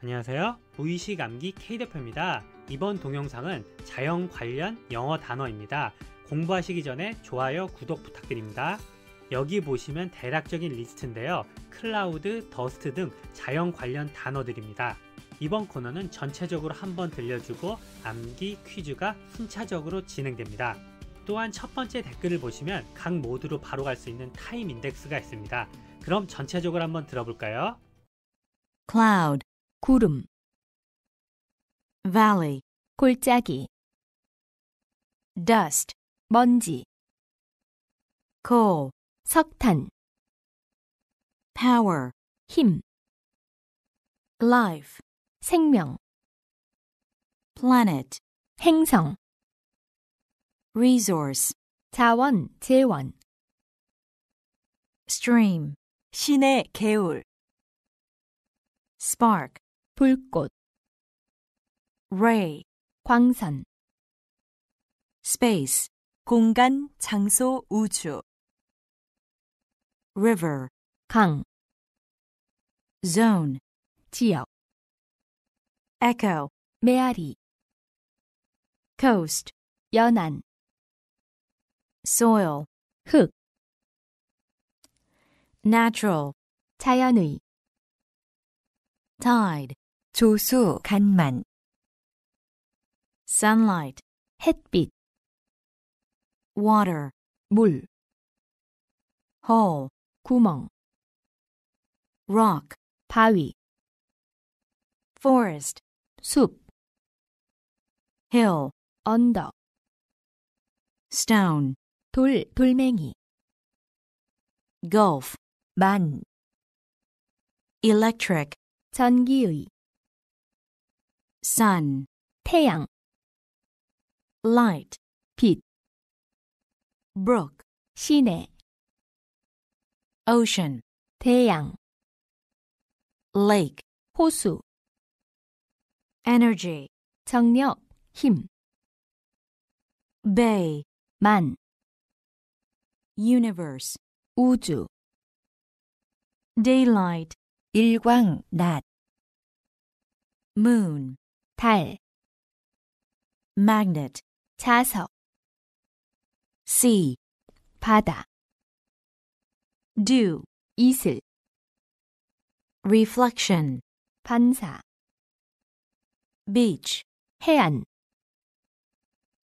안녕하세요 무의식 암기 K대표입니다 이번 동영상은 자연 관련 영어 단어입니다 공부하시기 전에 좋아요 구독 부탁드립니다 여기 보시면 대략적인 리스트인데요 클라우드, 더스트 등 자연 관련 단어들입니다 이번 코너는 전체적으로 한번 들려주고 암기 퀴즈가 순차적으로 진행됩니다 또한 첫 번째 댓글을 보시면 각 모드로 바로 갈 수 있는 타임 인덱스가 있습니다. 그럼 전체적으로 한번 들어볼까요? c l o u 구름 valley 골짜기 dust 먼지 coal 석탄 power 힘 life 생명 planet 행성 resource 자원 재원 stream 신의 개울 spark 불꽃 ray 광선 space 공간 장소 우주 river 강 zone 지역 echo 메아리 coast 연안 soil 흙 natural 자연의 tide 조수 간만 sunlight 햇빛 water 물 hole 구멍 rock 바위 forest 숲 hill 언덕 stone 돌 돌멩이 gulf 만 electric 전기의 sun, 태양. light, 빛 brook, 시내 ocean, 太阳 lake, 호수 energy, 정력, 힘 bay, 만 universe, 우주 daylight, 일광, 낮 moon, 달 magnet 자석 sea 바다 dew 이슬 reflection 반사 beach 해안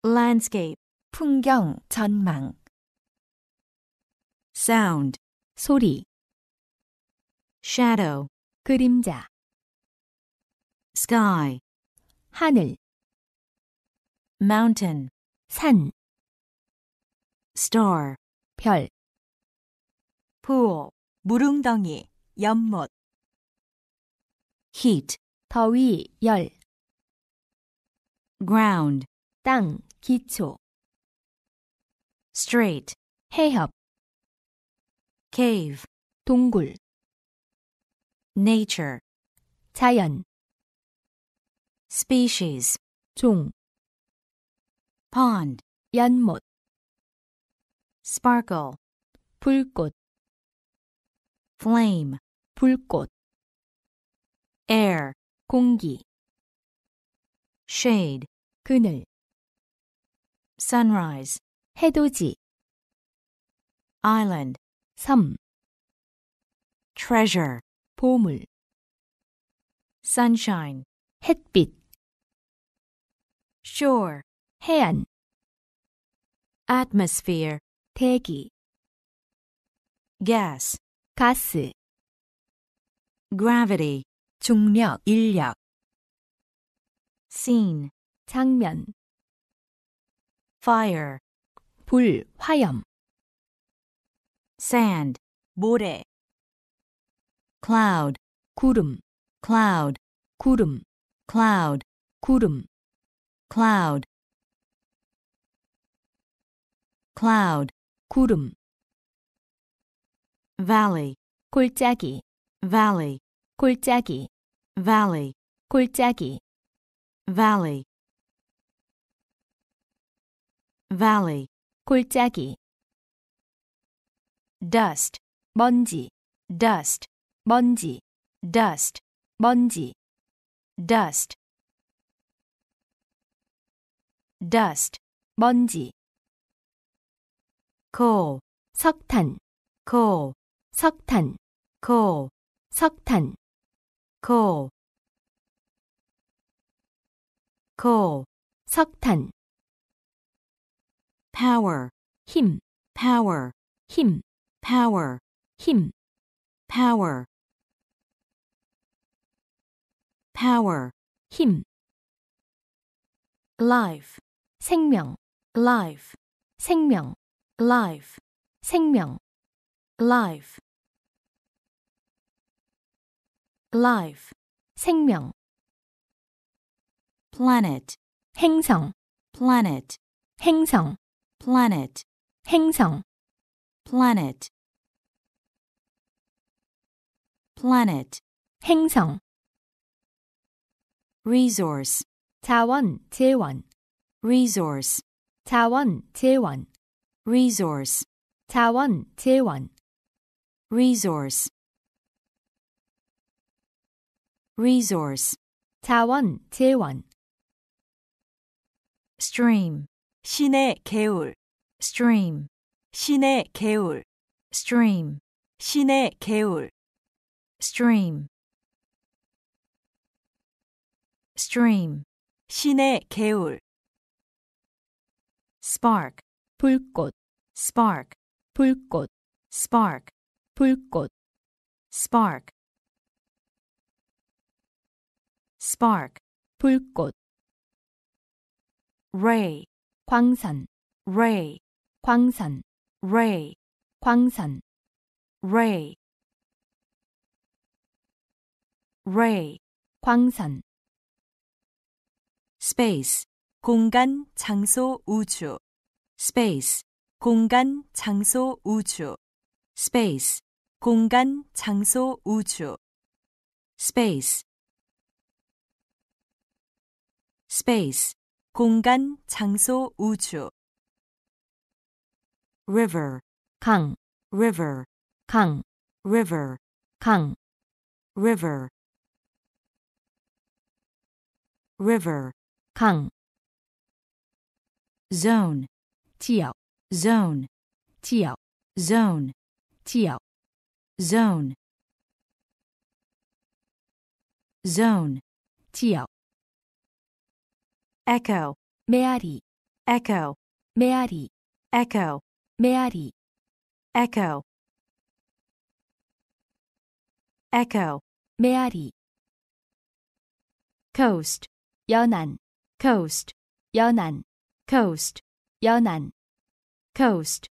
landscape 풍경 전망 sound 소리 shadow 그림자 sky 하늘 mountain 산 star 별 pool 무릉덩이 연못 heat 더위 열 ground 땅 기초 straight 해협 cave 동굴 nature 자연 species 종 pond 얀못 sparkle 불꽃 flame 불꽃 air 공기 shade 그늘 sunrise 해돋이 island 섬 treasure 보물 sunshine 햇빛 shore, hän, atmosphere, 대기, gas, 가스, gravity, 중력, 인력, scene, 장면, fire, 불, 화염, sand, 모래, cloud, 구름, cloud, 구름, cloud, 구름, cloud cloud 구름 valley 골짜기 valley 골짜기 valley 골짜기 valley valley 골짜기 dust 먼지 dust 먼지 dust 먼지 dust dust, 먼지 coal, 석탄 coal, 석탄 coal, 석탄 coal coal, 석탄 power, 힘 power, 힘 power, 힘 power power, 힘 life, 생명, life, 생명, life, 생명, life, life, 생명, planet, 행성, planet, 행성, planet, 행성, planet, planet, 행성, resource, 자원, 재원, resource 자원 재원 resource 자원 재원 resource resource 자원 재원 stream 시내 개울 stream 시내 개울 stream 시내 개울 stream stream 시내 개울 spark 불꽃 spark 불꽃 spark 불꽃 spark spark 불꽃 ray 광선 ray 광선 ray 광선 ray ray 광선 space 공간, 장소, 우주 space 공간, 장소, 우주 space 공간, 장소, 우주 space space 공간, 장소, 우주 river 강 river 강 river 강 river river 강 zone, tiel, zone, tiel, zone, tiel, zone, zone, tiel. Echo, meari, echo, meari, echo, meari, echo, echo, meari. coast, 연안, coast, 연안 coast, 연안, coast,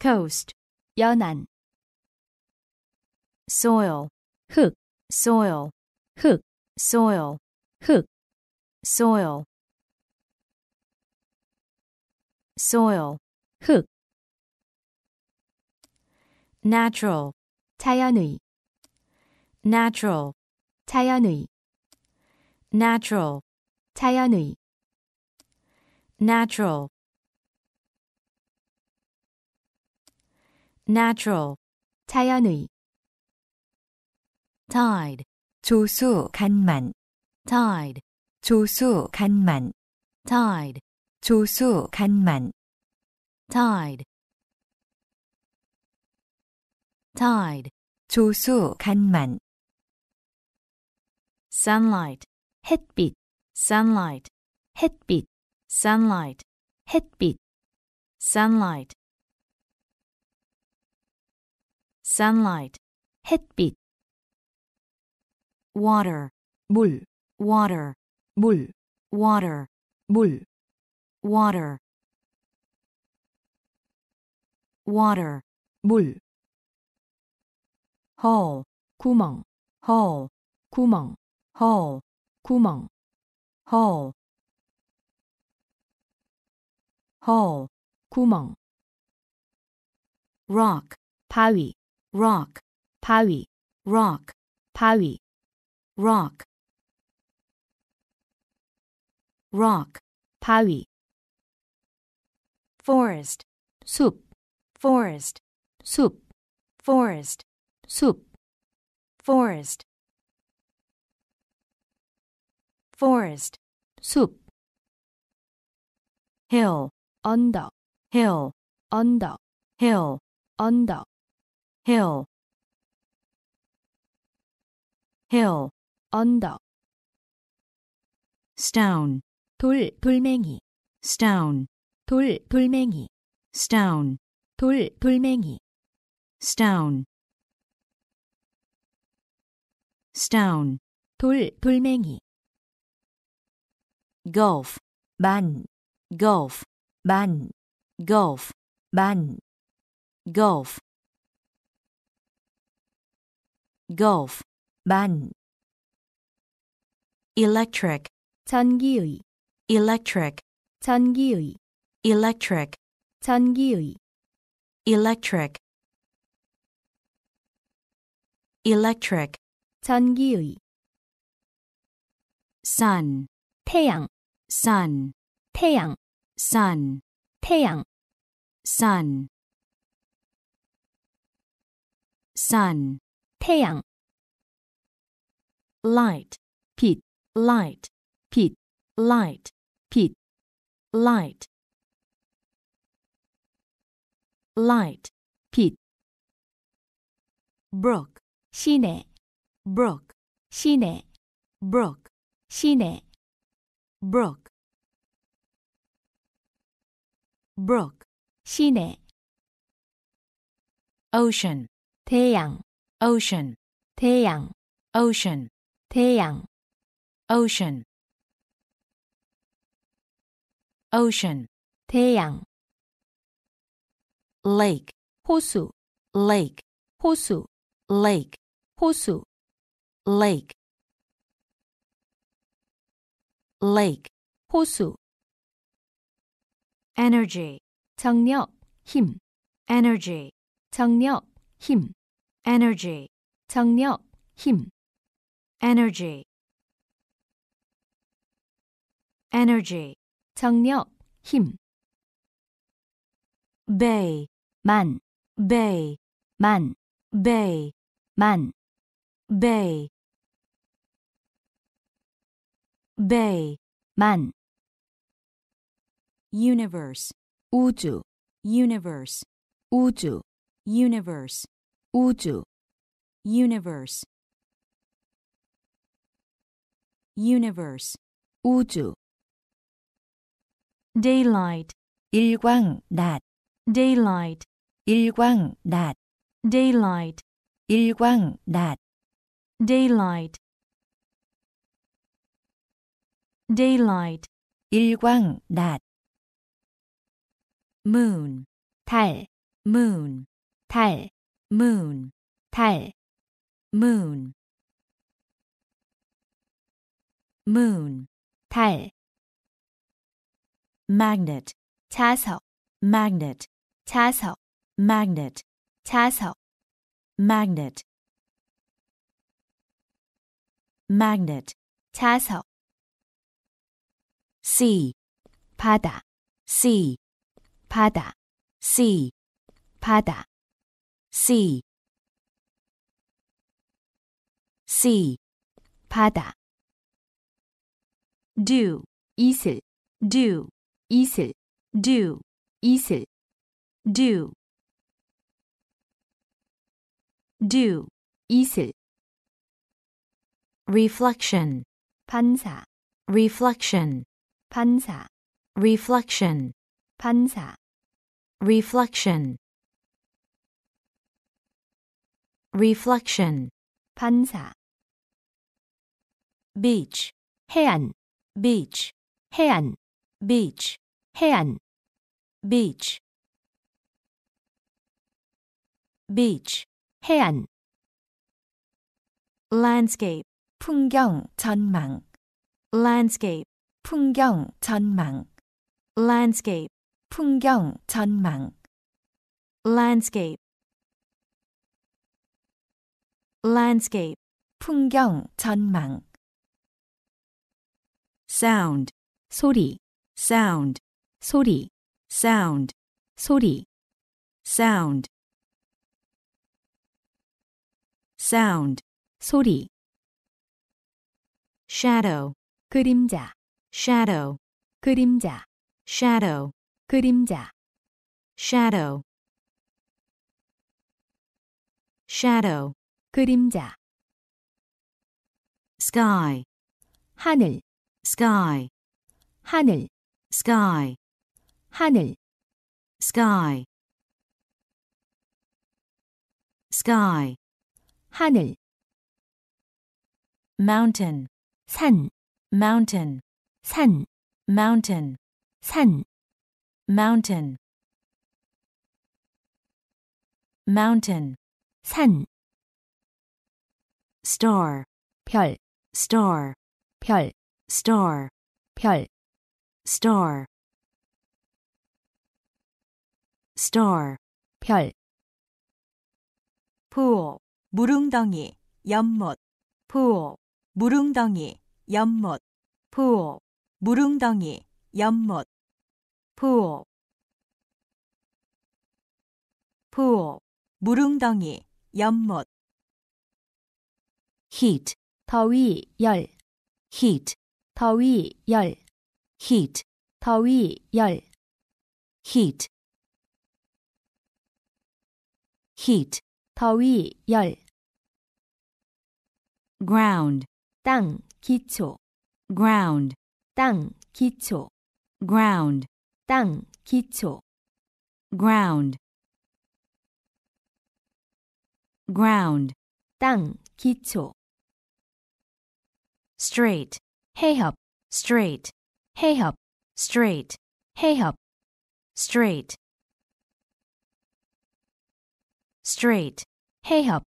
coast, 연안, soil, 흙, soil, 흙, soil, 흙, soil, soil, 흙, natural, 자연의, natural, 자연의, natural 자연의 natural natural 자연의 tide 조수 간만 tide 조수 간만 tide 조수 간만 tide tide 조수 간만 sunlight 햇빛 sunlight 햇빛 sunlight 햇빛 sunlight sunlight 햇빛 water 물 water 물 water 물 water water 물 hole 구멍 hole 구멍 hole 구멍 hole hole 구멍 rock 바위 rock 바위 rock 바위 rock rock 바위 forest 숲 forest 숲 forest 숲 forest forest 숲 hill 언덕 hill 언덕 hill 언덕 hill hill 언덕 stone 돌 돌멩이 stone 돌 돌멩이 stone 돌 돌멩이 stone stone 돌 돌멩이 golf, ban, golf, ban, golf, ban, golf, golf, ban. electric, 전기의, electric, 전기의, electric, 전기의, electric, electric, 전기의, sun, 태양, sun 태양 sun 태양 sun sun 태양 light 빛 light 빛 light 빛 light light 빛 brook 시내 brook 시내 brook 시내 brook brook 시내 ocean 태양 ocean 태양 ocean 태양 ocean ocean 태양 lake 호수 lake 호수 lake 호수 lake lake, 호수 energy, 정력, 힘 energy, 정력, 힘 energy, 정력, 힘 energy energy, 정력, 힘 bay, 만 bay, 만 bay, 만 bay bay, 만 universe, 우주 universe, 우주 universe, 우주 universe, universe, 우주 daylight, 일광 낮 daylight, 일광 낮 daylight, 일광 낮 daylight daylight 일광 낮 moon 달 moon 달 moon 달 moon moon 달 magnet 자석 magnet 자석 magnet 자석 magnet magnet 자석 C 바다 C 바다 C 바다 C C 바다 do 이슬 do 이슬 do 이슬 do do 이슬 reflection 반사 reflection 반사 reflection 반사 reflection reflection 반사 beach 해안 beach 해안 beach 해안 beach beach 해안 landscape 풍경 전망 landscape 풍경 전망 landscape 풍경 전망 landscape landscape 풍경 전망 sound 소리 sound 소리 sound 소리 sound sound 소리 shadow 그림자 shadow 그림자 shadow 그림자 shadow shadow 그림자 sky 하늘 sky 하늘 sky 하늘 sky sky 하늘 mountain 산 mountain 산 mountain 산 mountain mountain 산 star 별 star 별 star 별 star star 별 pool 무릉덩이 연못 pool 무릉덩이 연못 pool 무릉덩이, 연못, pool, pool, 무릉덩이, 연못, heat, 더위, 열, heat, 더위, 열, heat, 더위, 열, heat, heat, 더위, 열, ground, 땅, 기초, ground, 땅 기초 ground 땅 기초 ground ground 땅 기초 straight 해협 straight 해협 straight 해협 straight straight 해협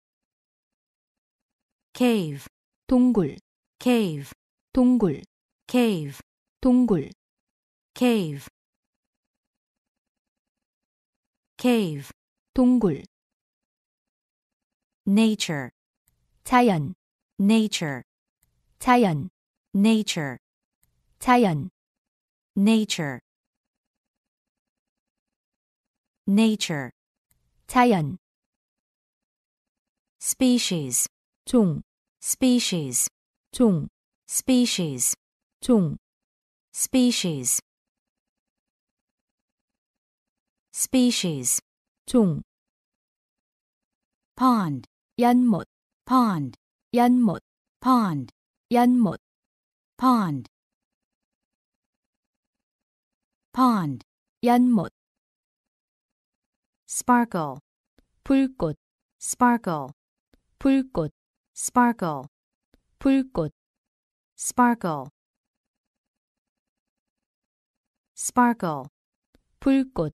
cave 동굴 cave 동굴 cave 동굴 cave cave 동굴 nature 자연 nature 자연 nature 자연 nature nature 자연 species 종 species 종 species 종, species species 종. pond 연못. pond 연못. pond 연못. pond pond 연못. sparkle 불꽃 sparkle 불꽃 sparkle 불꽃 sparkle sparkle 불꽃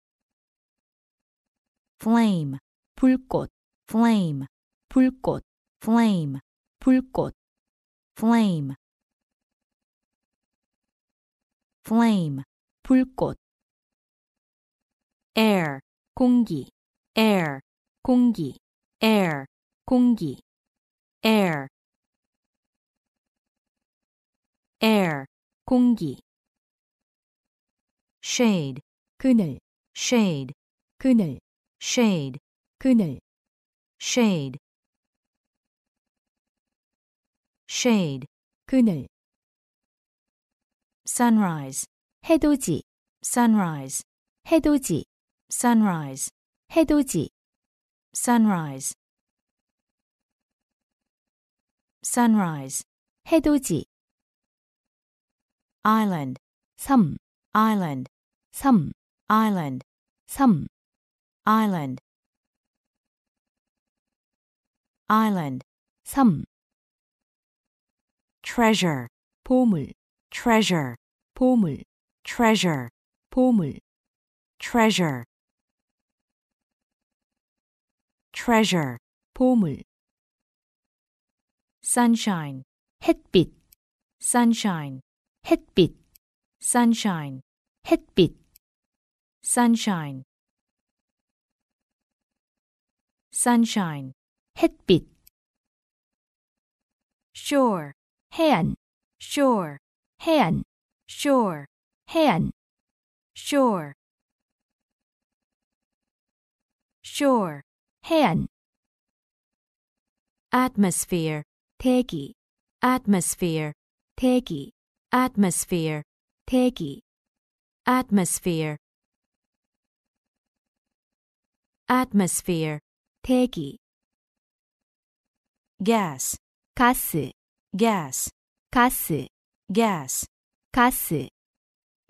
flame 불꽃 flame 불꽃 flame 불꽃 flame flame 불꽃 air 공기 air 공기 air 공기 air air 공기 shade 그늘 shade 그늘 shade 그늘 shade shade 그늘 sunrise 해돋이 sunrise 해돋이 sunrise 해돋이 sunrise sunrise 해돋이 island 섬 island, some, island, some, island, island, some. treasure, 보물, treasure, 보물, treasure, 보물, treasure, treasure, 보물. sunshine, 햇빛, sunshine, 햇빛 sunshine 햇빛 sunshine sunshine 햇빛 shore 해안 shore 해안 shore 해안 shore shore 해안 atmosphere 대기 atmosphere 대기 atmosphere 대기 atmosphere atmosphere 대기 gas 가스 gas 가스 gas 가스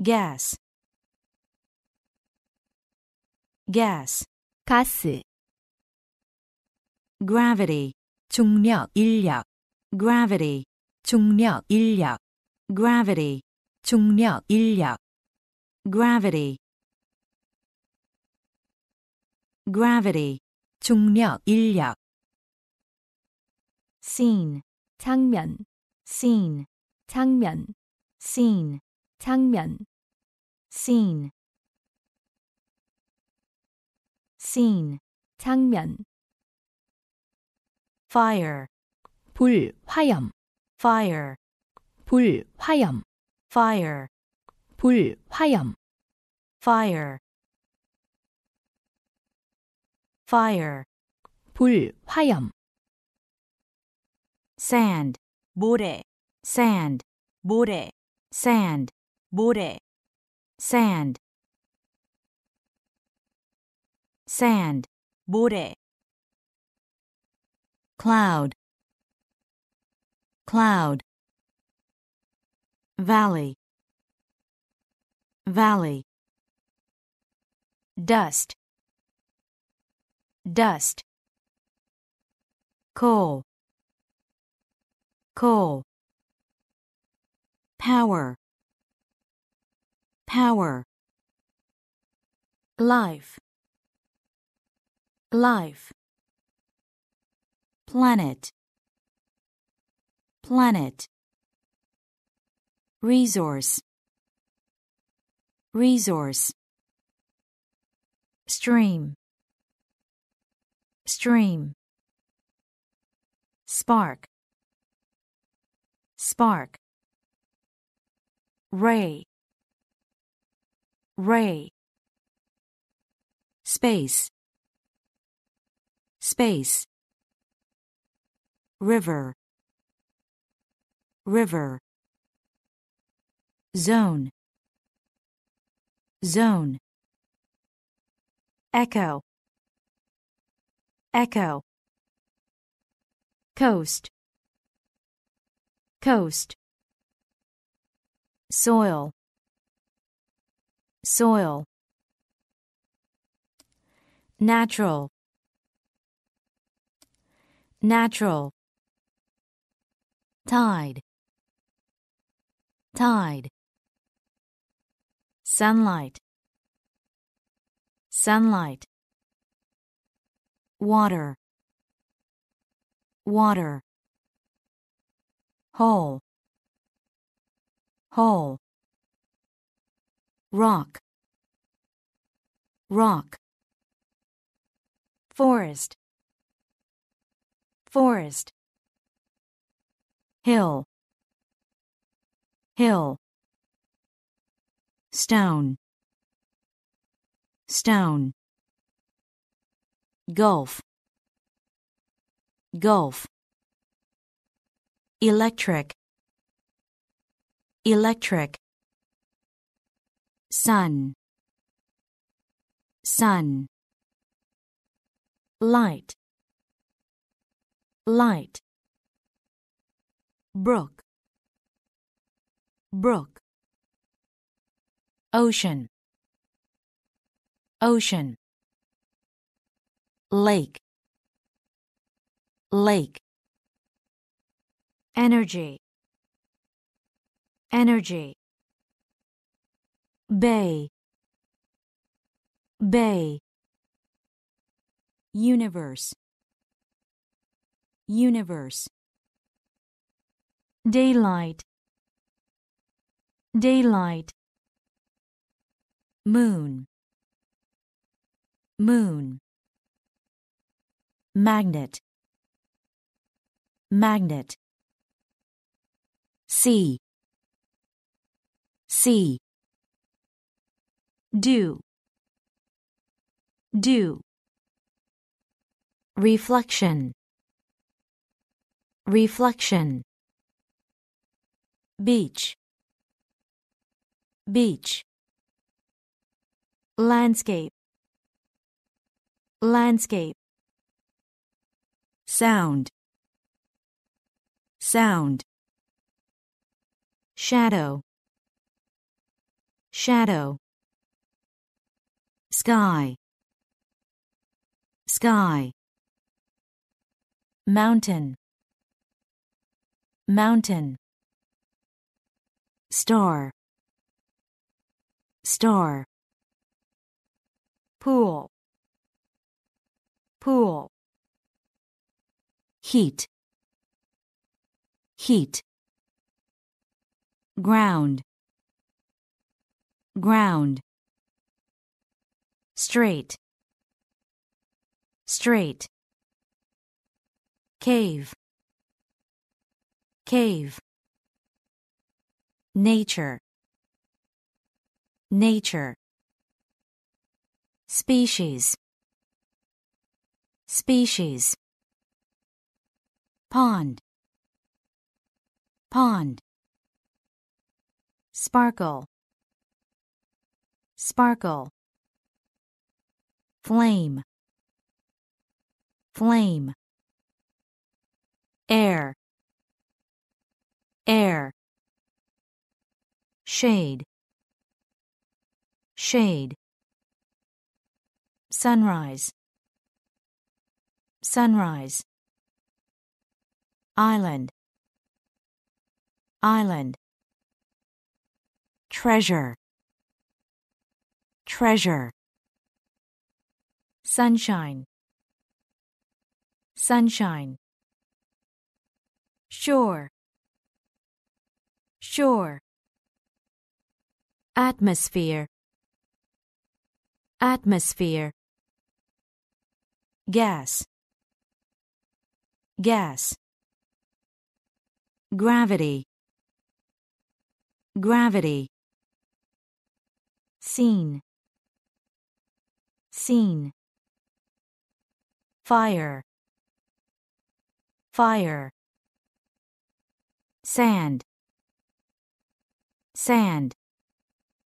gas gas 가스 gravity 중력 인력 gravity 중력 인력 gravity 중력, 인력 gravity gravity 중력, 인력 scene 장면 scene 장면 scene 장면 scene scene 장면 fire 불 화염 fire 불 화염 fire 불 화염 fire fire 불 화염 sand 모래 sand 모래 sand 모래 sand sand 모래 cloud cloud valley valley dust dust coal coal power power life life planet planet resource resource stream stream spark spark ray ray space space river river zone zone echo echo coast coast soil soil natural natural tide tide sunlight sunlight water water hole hole rock rock forest forest hill hill stone stone golf golf electric electric sun sun light light brook brook ocean ocean lake lake energy energy bay bay universe universe daylight daylight moon moon magnet magnet see see do do reflection reflection beach beach landscape landscape sound sound shadow shadow sky sky mountain mountain star star pool pool heat heat ground ground straight straight cave cave nature nature species species pond pond sparkle sparkle flame flame air air shade shade sunrise sunrise island island treasure treasure sunshine sunshine shore shore atmosphere atmosphere gas gas gravity gravity scene scene fire fire sand sand